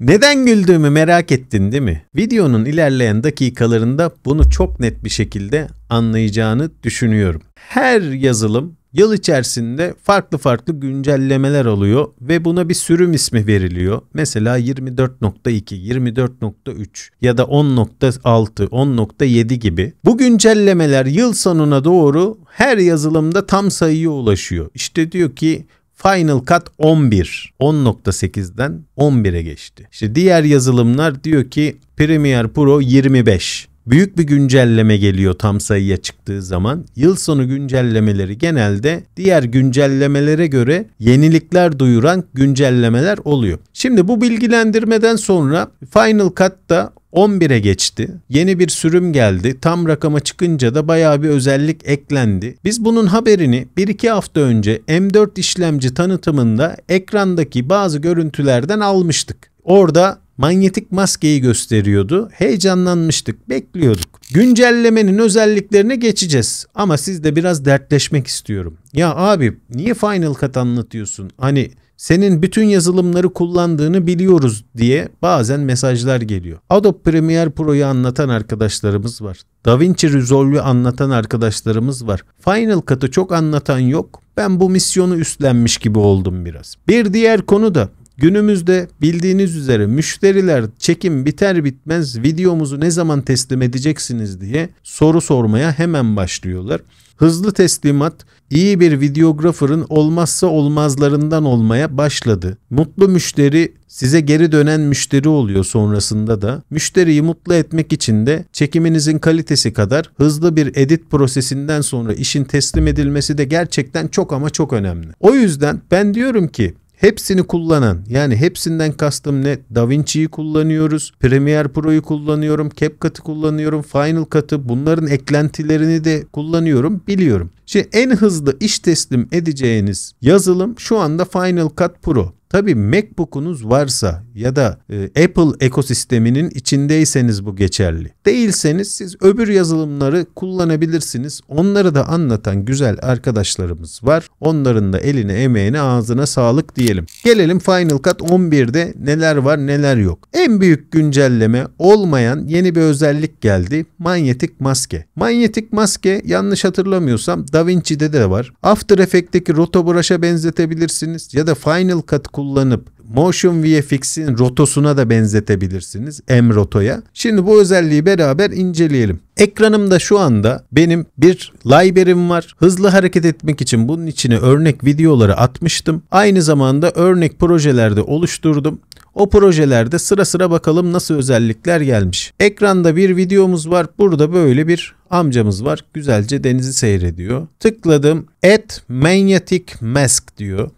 Neden güldüğümü merak ettin değil mi? Videonun ilerleyen dakikalarında bunu çok net bir şekilde anlayacağını düşünüyorum. Her yazılım Yıl içerisinde farklı farklı güncellemeler alıyor ve buna bir sürüm ismi veriliyor. Mesela 24.2, 24.3 ya da 10.6, 10.7 gibi. Bu güncellemeler yıl sonuna doğru her yazılımda tam sayıya ulaşıyor. İşte diyor ki Final Cut 11. 10.8'den 11'e geçti. İşte diğer yazılımlar diyor ki Premiere Pro 25 büyük bir güncelleme geliyor tam sayıya çıktığı zaman. Yıl sonu güncellemeleri genelde diğer güncellemelere göre yenilikler duyuran güncellemeler oluyor. Şimdi bu bilgilendirmeden sonra Final Cut'ta 11'e geçti. Yeni bir sürüm geldi. Tam rakama çıkınca da bayağı bir özellik eklendi. Biz bunun haberini 1-2 hafta önce M4 işlemci tanıtımında ekrandaki bazı görüntülerden almıştık. Orada manyetik maskeyi gösteriyordu. Heyecanlanmıştık, bekliyorduk. Güncellemenin özelliklerine geçeceğiz ama sizle biraz dertleşmek istiyorum. Ya abi niye Final Cut anlatıyorsun? Hani senin bütün yazılımları kullandığını biliyoruz diye bazen mesajlar geliyor. Adobe Premiere Pro'yu anlatan arkadaşlarımız var. DaVinci Resolve'ü anlatan arkadaşlarımız var. Final Cut'ı çok anlatan yok. Ben bu misyonu üstlenmiş gibi oldum biraz. Bir diğer konu da Günümüzde bildiğiniz üzere müşteriler çekim biter bitmez videomuzu ne zaman teslim edeceksiniz diye soru sormaya hemen başlıyorlar. Hızlı teslimat iyi bir videografırın olmazsa olmazlarından olmaya başladı. Mutlu müşteri size geri dönen müşteri oluyor sonrasında da. Müşteriyi mutlu etmek için de çekiminizin kalitesi kadar hızlı bir edit prosesinden sonra işin teslim edilmesi de gerçekten çok ama çok önemli. O yüzden ben diyorum ki hepsini kullanan yani hepsinden kastım ne? Davinci'yi kullanıyoruz, Premiere Pro'yu kullanıyorum, CapCut'ı kullanıyorum, Final Cut'ı bunların eklentilerini de kullanıyorum biliyorum. Şimdi en hızlı iş teslim edeceğiniz yazılım şu anda Final Cut Pro. Tabii MacBook'unuz varsa ya da e, Apple ekosisteminin içindeyseniz bu geçerli. Değilseniz siz öbür yazılımları kullanabilirsiniz. Onları da anlatan güzel arkadaşlarımız var. Onların da eline emeğine ağzına sağlık diyelim. Gelelim Final Cut 11'de neler var neler yok. En büyük güncelleme olmayan yeni bir özellik geldi. Manyetik maske. Manyetik maske yanlış hatırlamıyorsam DaVinci'de de var. After Effect'teki Rotobrush'a benzetebilirsiniz ya da Final Cut kullanıp Motion VFX'in rotosuna da benzetebilirsiniz. M rotoya. Şimdi bu özelliği beraber inceleyelim. Ekranımda şu anda benim bir library'm var. Hızlı hareket etmek için bunun içine örnek videoları atmıştım. Aynı zamanda örnek projelerde oluşturdum. O projelerde sıra sıra bakalım nasıl özellikler gelmiş. Ekranda bir videomuz var. Burada böyle bir amcamız var. Güzelce denizi seyrediyor. Tıkladım. Add Magnetic Mask diyor.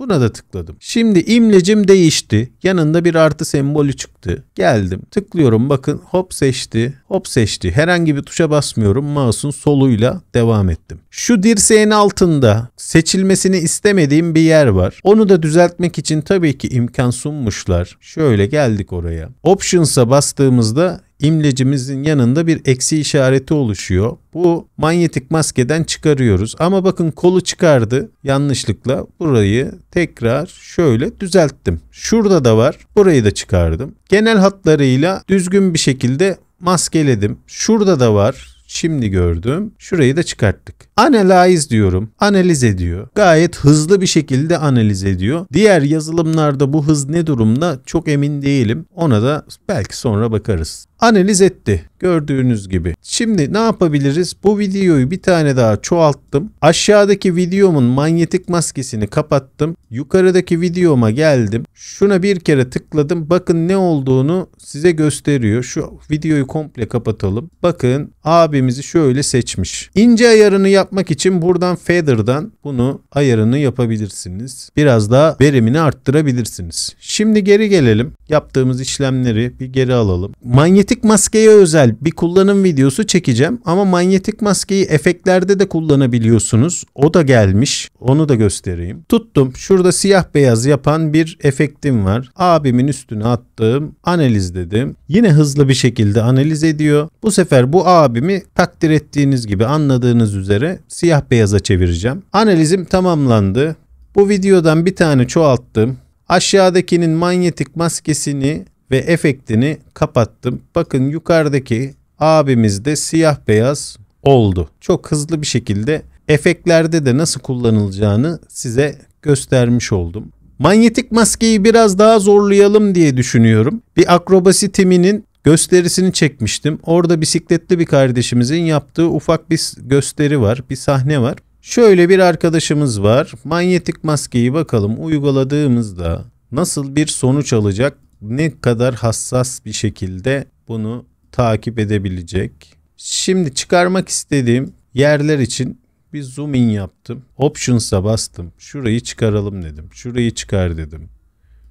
Buna da tıkladım. Şimdi imlecim değişti. Yanında bir artı sembolü çıktı. Geldim. Tıklıyorum bakın hop seçti. Hop seçti. Herhangi bir tuşa basmıyorum. Mouse'un soluyla devam ettim. Şu dirseğin altında seçilmesini istemediğim bir yer var. Onu da düzeltmek için tabii ki imkan sunmuşlar. Şöyle geldik oraya. Options'a bastığımızda imlecimizin yanında bir eksi işareti oluşuyor. Bu manyetik maskeden çıkarıyoruz. Ama bakın kolu çıkardı yanlışlıkla. Burayı tekrar şöyle düzelttim. Şurada da var. Burayı da çıkardım. Genel hatlarıyla düzgün bir şekilde maskeledim. Şurada da var. Şimdi gördüm. Şurayı da çıkarttık. Analiz diyorum. Analiz ediyor. Gayet hızlı bir şekilde analiz ediyor. Diğer yazılımlarda bu hız ne durumda çok emin değilim. Ona da belki sonra bakarız. Analiz etti gördüğünüz gibi. Şimdi ne yapabiliriz? Bu videoyu bir tane daha çoğalttım. Aşağıdaki videomun manyetik maskesini kapattım. Yukarıdaki videoma geldim. Şuna bir kere tıkladım. Bakın ne olduğunu size gösteriyor. Şu videoyu komple kapatalım. Bakın abimizi şöyle seçmiş. İnce ayarını yap yapmak için buradan Feather'dan bunu ayarını yapabilirsiniz. Biraz daha verimini arttırabilirsiniz. Şimdi geri gelelim. Yaptığımız işlemleri bir geri alalım. Manyetik maskeye özel bir kullanım videosu çekeceğim ama manyetik maskeyi efektlerde de kullanabiliyorsunuz. O da gelmiş. Onu da göstereyim. Tuttum. Şurada siyah beyaz yapan bir efektim var. Abimin üstüne attığım analiz dedim. Yine hızlı bir şekilde analiz ediyor. Bu sefer bu abimi takdir ettiğiniz gibi anladığınız üzere siyah beyaza çevireceğim. Analizim tamamlandı. Bu videodan bir tane çoğalttım. Aşağıdakinin manyetik maskesini ve efektini kapattım. Bakın yukarıdaki abimiz de siyah beyaz oldu. Çok hızlı bir şekilde efektlerde de nasıl kullanılacağını size göstermiş oldum. Manyetik maskeyi biraz daha zorlayalım diye düşünüyorum. Bir akrobasi teminin gösterisini çekmiştim. Orada bisikletli bir kardeşimizin yaptığı ufak bir gösteri var, bir sahne var. Şöyle bir arkadaşımız var. Manyetik maskeyi bakalım uyguladığımızda nasıl bir sonuç alacak? Ne kadar hassas bir şekilde bunu takip edebilecek? Şimdi çıkarmak istediğim yerler için bir zoom in yaptım. Options'a bastım. Şurayı çıkaralım dedim. Şurayı çıkar dedim.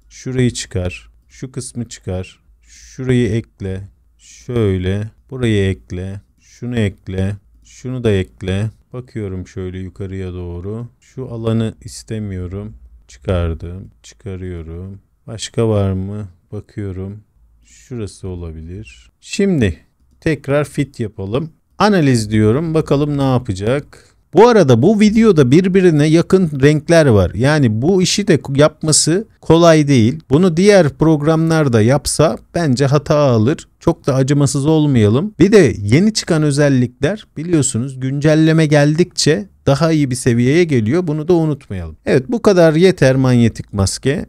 Şurayı çıkar. Şu kısmı çıkar. Şurayı ekle. Şöyle. Burayı ekle. Şunu ekle. Şunu da ekle. Bakıyorum şöyle yukarıya doğru. Şu alanı istemiyorum. Çıkardım. Çıkarıyorum. Başka var mı? Bakıyorum. Şurası olabilir. Şimdi tekrar fit yapalım. Analiz diyorum. Bakalım ne yapacak? Bu arada bu videoda birbirine yakın renkler var. Yani bu işi de yapması kolay değil. Bunu diğer programlarda yapsa bence hata alır. Çok da acımasız olmayalım. Bir de yeni çıkan özellikler biliyorsunuz güncelleme geldikçe daha iyi bir seviyeye geliyor. Bunu da unutmayalım. Evet bu kadar yeter manyetik maske.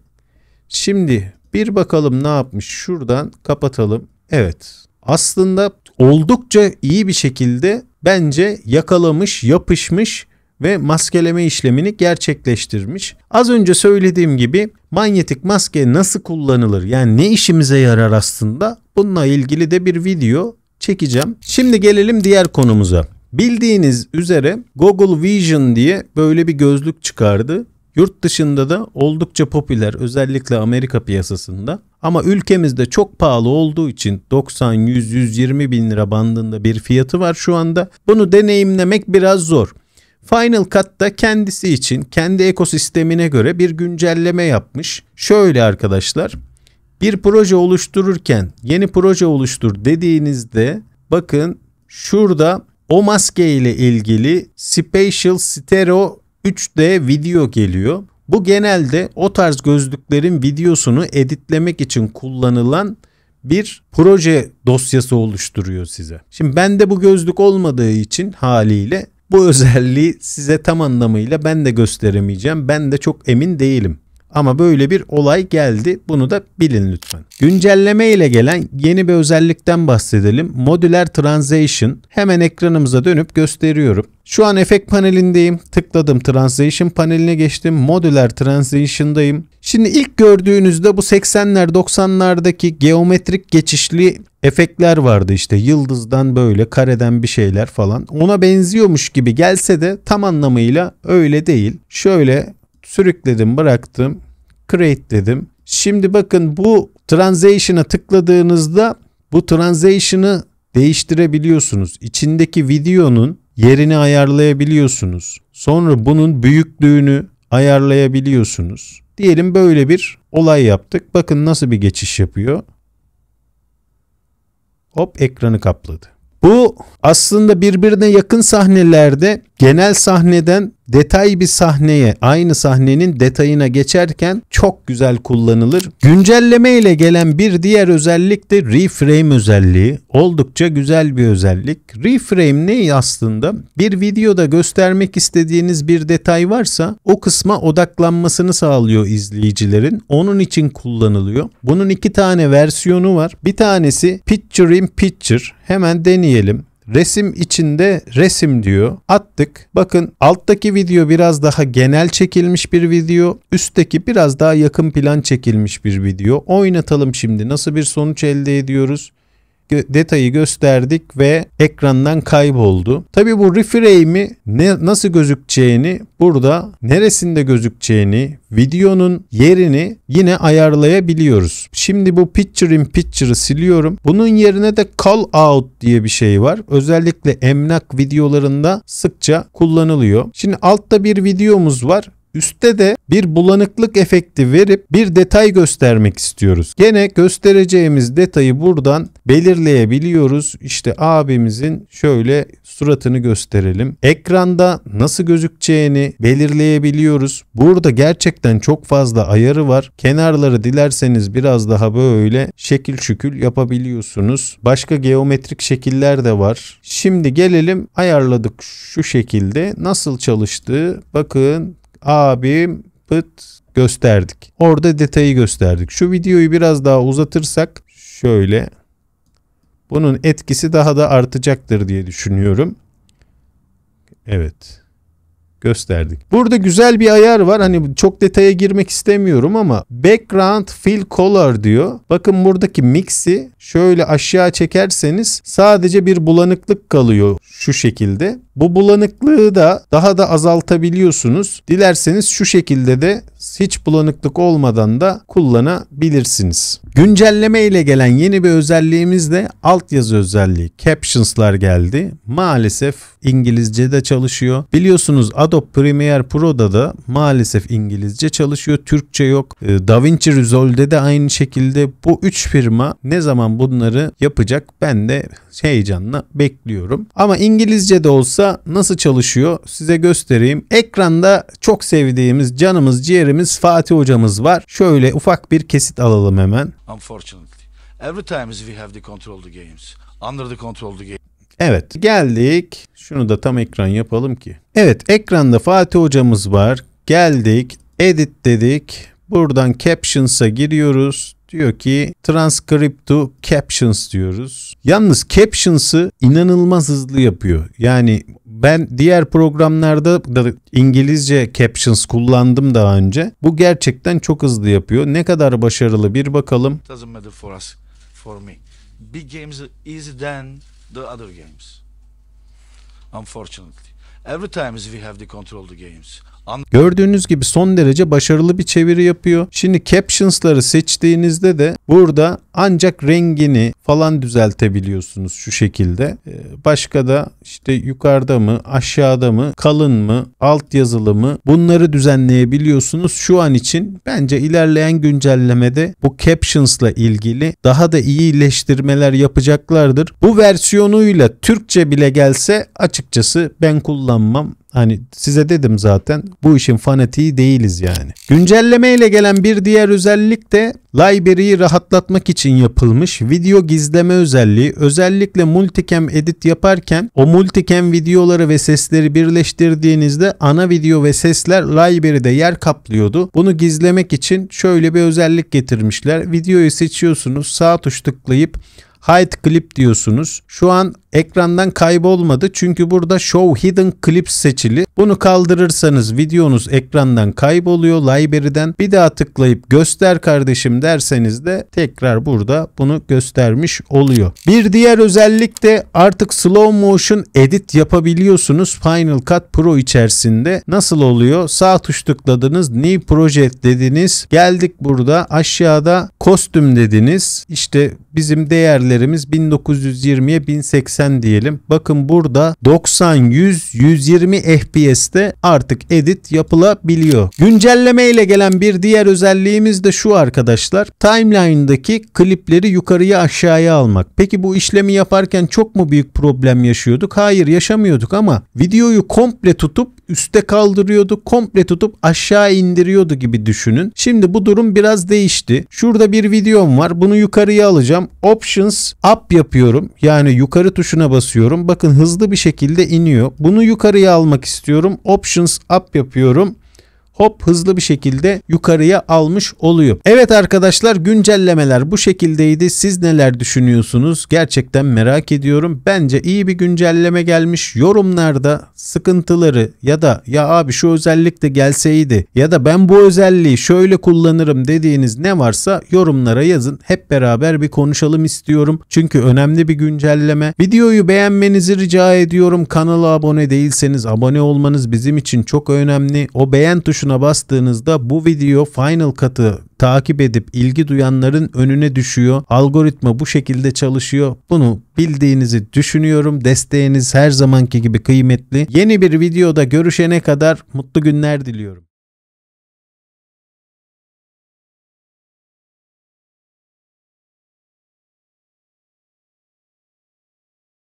Şimdi bir bakalım ne yapmış. Şuradan kapatalım. Evet. Aslında oldukça iyi bir şekilde bence yakalamış, yapışmış ve maskeleme işlemini gerçekleştirmiş. Az önce söylediğim gibi manyetik maske nasıl kullanılır yani ne işimize yarar aslında bununla ilgili de bir video çekeceğim. Şimdi gelelim diğer konumuza. Bildiğiniz üzere Google Vision diye böyle bir gözlük çıkardı Yurt dışında da oldukça popüler özellikle Amerika piyasasında ama ülkemizde çok pahalı olduğu için 90, 100, 120 bin lira bandında bir fiyatı var şu anda. Bunu deneyimlemek biraz zor. Final Cut'ta kendisi için kendi ekosistemine göre bir güncelleme yapmış. Şöyle arkadaşlar bir proje oluştururken yeni proje oluştur dediğinizde bakın şurada o maske ile ilgili Spatial Stereo 3D video geliyor. Bu genelde o tarz gözlüklerin videosunu editlemek için kullanılan bir proje dosyası oluşturuyor size. Şimdi bende bu gözlük olmadığı için haliyle bu özelliği size tam anlamıyla ben de gösteremeyeceğim. Ben de çok emin değilim. Ama böyle bir olay geldi. Bunu da bilin lütfen. Güncelleme ile gelen yeni bir özellikten bahsedelim. Modüler Translation. Hemen ekranımıza dönüp gösteriyorum. Şu an efekt panelindeyim. Tıkladım Translation paneline geçtim. Modüler Translation'dayım. Şimdi ilk gördüğünüzde bu 80'ler 90'lardaki geometrik geçişli efektler vardı işte yıldızdan böyle kareden bir şeyler falan. Ona benziyormuş gibi gelse de tam anlamıyla öyle değil. Şöyle sürükledim bıraktım create dedim. Şimdi bakın bu transition'a tıkladığınızda bu transition'ı değiştirebiliyorsunuz. İçindeki videonun yerini ayarlayabiliyorsunuz. Sonra bunun büyüklüğünü ayarlayabiliyorsunuz. Diyelim böyle bir olay yaptık. Bakın nasıl bir geçiş yapıyor. Hop ekranı kapladı. Bu aslında birbirine yakın sahnelerde genel sahneden detay bir sahneye aynı sahnenin detayına geçerken çok güzel kullanılır. Güncelleme ile gelen bir diğer özellik de reframe özelliği. Oldukça güzel bir özellik. Reframe ne aslında? Bir videoda göstermek istediğiniz bir detay varsa o kısma odaklanmasını sağlıyor izleyicilerin. Onun için kullanılıyor. Bunun iki tane versiyonu var. Bir tanesi Picture in Picture. Hemen deneyelim resim içinde resim diyor. Attık. Bakın alttaki video biraz daha genel çekilmiş bir video. Üstteki biraz daha yakın plan çekilmiş bir video. Oynatalım şimdi. Nasıl bir sonuç elde ediyoruz? detayı gösterdik ve ekrandan kayboldu. Tabii bu reframe'i nasıl gözükeceğini burada neresinde gözükeceğini videonun yerini yine ayarlayabiliyoruz. Şimdi bu picture in picture'ı siliyorum. Bunun yerine de call out diye bir şey var. Özellikle emlak videolarında sıkça kullanılıyor. Şimdi altta bir videomuz var. Üste de bir bulanıklık efekti verip bir detay göstermek istiyoruz. Gene göstereceğimiz detayı buradan belirleyebiliyoruz. İşte abimizin şöyle suratını gösterelim. Ekranda nasıl gözükeceğini belirleyebiliyoruz. Burada gerçekten çok fazla ayarı var. Kenarları dilerseniz biraz daha böyle şekil şükül yapabiliyorsunuz. Başka geometrik şekiller de var. Şimdi gelelim ayarladık şu şekilde. Nasıl çalıştığı bakın abim pıt gösterdik. Orada detayı gösterdik. Şu videoyu biraz daha uzatırsak şöyle bunun etkisi daha da artacaktır diye düşünüyorum. Evet gösterdik. Burada güzel bir ayar var. Hani çok detaya girmek istemiyorum ama background fill color diyor. Bakın buradaki mix'i şöyle aşağı çekerseniz sadece bir bulanıklık kalıyor şu şekilde. Bu bulanıklığı da daha da azaltabiliyorsunuz. Dilerseniz şu şekilde de hiç bulanıklık olmadan da kullanabilirsiniz. Güncelleme ile gelen yeni bir özelliğimiz de altyazı özelliği. Captions'lar geldi. Maalesef İngilizce'de çalışıyor. Biliyorsunuz ad Adobe Premiere Pro'da da maalesef İngilizce çalışıyor. Türkçe yok. Ee, DaVinci Resolve'de de aynı şekilde bu üç firma ne zaman bunları yapacak ben de heyecanla bekliyorum. Ama İngilizce de olsa nasıl çalışıyor size göstereyim. Ekranda çok sevdiğimiz canımız ciğerimiz Fatih hocamız var. Şöyle ufak bir kesit alalım hemen. Unfortunately, every time we have the control the games, under the control the games. Evet geldik. Şunu da tam ekran yapalım ki. Evet ekranda Fatih hocamız var. Geldik. Edit dedik. Buradan Captions'a giriyoruz. Diyor ki transcript to captions diyoruz. Yalnız captions'ı inanılmaz hızlı yapıyor. Yani ben diğer programlarda da İngilizce captions kullandım daha önce. Bu gerçekten çok hızlı yapıyor. Ne kadar başarılı bir bakalım. Doesn't matter for us, for me. Big games is then the other games. Unfortunately, every time we have the control the games. Gördüğünüz gibi son derece başarılı bir çeviri yapıyor. Şimdi captions'ları seçtiğinizde de burada ancak rengini falan düzeltebiliyorsunuz şu şekilde. Ee, başka da işte yukarıda mı, aşağıda mı, kalın mı, alt yazılı mı bunları düzenleyebiliyorsunuz. Şu an için bence ilerleyen güncellemede bu captions'la ilgili daha da iyi iyileştirmeler yapacaklardır. Bu versiyonuyla Türkçe bile gelse açıkçası ben kullanmam Hani size dedim zaten bu işin fanatiği değiliz yani. Güncelleme ile gelen bir diğer özellik de library'i rahatlatmak için yapılmış video gizleme özelliği. Özellikle multicam edit yaparken o multicam videoları ve sesleri birleştirdiğinizde ana video ve sesler library'de yer kaplıyordu. Bunu gizlemek için şöyle bir özellik getirmişler. Videoyu seçiyorsunuz sağ tuş tıklayıp Hide Clip diyorsunuz. Şu an ekrandan kaybolmadı. Çünkü burada Show Hidden Clips seçili. Bunu kaldırırsanız videonuz ekrandan kayboluyor library'den. Bir daha tıklayıp göster kardeşim derseniz de tekrar burada bunu göstermiş oluyor. Bir diğer özellik de artık slow motion edit yapabiliyorsunuz Final Cut Pro içerisinde. Nasıl oluyor? Sağ tuş tıkladınız. New Project dediniz. Geldik burada aşağıda kostüm dediniz. İşte bizim değerlerimiz 1920'ye 1080 80 diyelim. Bakın burada 90, 100, 120 FPS'te artık edit yapılabiliyor. Güncelleme ile gelen bir diğer özelliğimiz de şu arkadaşlar. Timeline'daki klipleri yukarıya aşağıya almak. Peki bu işlemi yaparken çok mu büyük problem yaşıyorduk? Hayır yaşamıyorduk ama videoyu komple tutup üste kaldırıyordu, komple tutup aşağı indiriyordu gibi düşünün. Şimdi bu durum biraz değişti. Şurada bir videom var. Bunu yukarıya alacağım. Options up yapıyorum. Yani yukarı tuşu tuşuna basıyorum. Bakın hızlı bir şekilde iniyor. Bunu yukarıya almak istiyorum. Options up yapıyorum hop hızlı bir şekilde yukarıya almış oluyor. Evet arkadaşlar güncellemeler bu şekildeydi. Siz neler düşünüyorsunuz? Gerçekten merak ediyorum. Bence iyi bir güncelleme gelmiş. Yorumlarda sıkıntıları ya da ya abi şu özellik de gelseydi ya da ben bu özelliği şöyle kullanırım dediğiniz ne varsa yorumlara yazın. Hep beraber bir konuşalım istiyorum. Çünkü önemli bir güncelleme. Videoyu beğenmenizi rica ediyorum. Kanala abone değilseniz abone olmanız bizim için çok önemli. O beğen tuşuna tuşuna bastığınızda bu video Final Cut'ı takip edip ilgi duyanların önüne düşüyor. Algoritma bu şekilde çalışıyor. Bunu bildiğinizi düşünüyorum. Desteğiniz her zamanki gibi kıymetli. Yeni bir videoda görüşene kadar mutlu günler diliyorum.